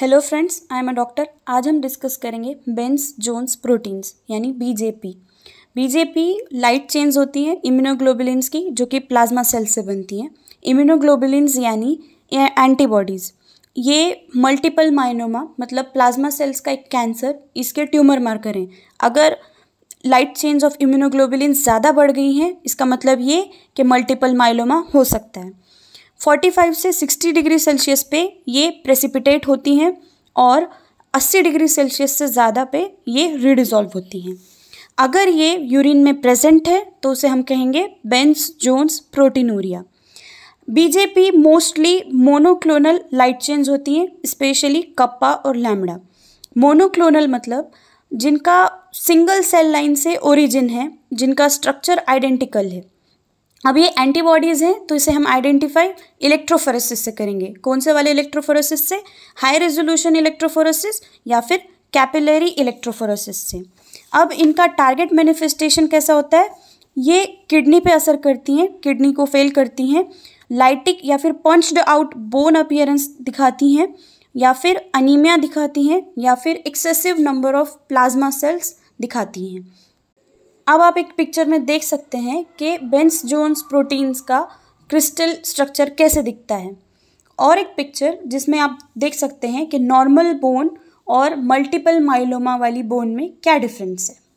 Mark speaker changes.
Speaker 1: hello friends I am a doctor आज हम discuss करेंगे बेंस जोन्स प्रोटीन्स यानी बीजेपी बीजेपी लाइट चेंज होती हैं इम्यूनोग्लोबुलिन्स की जो कि प्लाज्मा सेल से बनती हैं इम्यूनोग्लोबुलिन्स यानी एंटीबॉडीज़ ये मल्टीपल माइनोमा मतलब प्लाज्मा सेल्स का एक कैंसर इसके ट्यूमर मार्कर हैं अगर लाइट चेंज ऑफ इम्यूनोग्लोबुलिन ज़्यादा बढ़ गई हैं इसका मतलब ये कि मल्टीपल माइलोमा हो सकता है 45 से 60 डिग्री सेल्सियस पे ये प्रेसिपिटेट होती हैं और 80 डिग्री सेल्सियस से ज़्यादा पे ये रिडिज़ोल्व होती हैं अगर ये यूरिन में प्रेजेंट है तो उसे हम कहेंगे Bence Jones proteinuria BJP mostly monoclonal light chains होती हैं स्पेशली कप्पा और लैमड़ा मोनोक्लोनल मतलब जिनका सिंगल सेल लाइन से ओरिजिन है जिनका स्ट्रक्चर आइडेंटिकल है अब ये एंटीबॉडीज़ हैं तो इसे हम आइडेंटिफाई इलेक्ट्रोफोरेसिस से करेंगे कौन से वाले इलेक्ट्रोफोरेसिस से हाई रेजोल्यूशन इलेक्ट्रोफोरेसिस या फिर कैपिलरी इलेक्ट्रोफोरेसिस से अब इनका टारगेट मैनिफेस्टेशन कैसा होता है ये किडनी पे असर करती हैं किडनी को फेल करती हैं लाइटिक या फिर पंच्ड आउट बोन अपियरेंस दिखाती हैं या फिर अनिमिया दिखाती हैं या फिर excessive number of plasma cells दिखाती हैं अब आप एक पिक्चर में देख सकते हैं कि बेंस जोन्स प्रोटीन्स का क्रिस्टल स्ट्रक्चर कैसे दिखता है और एक पिक्चर जिसमें आप देख सकते हैं कि नॉर्मल बोन और मल्टीपल माइलोमा वाली बोन में क्या डिफरेंस है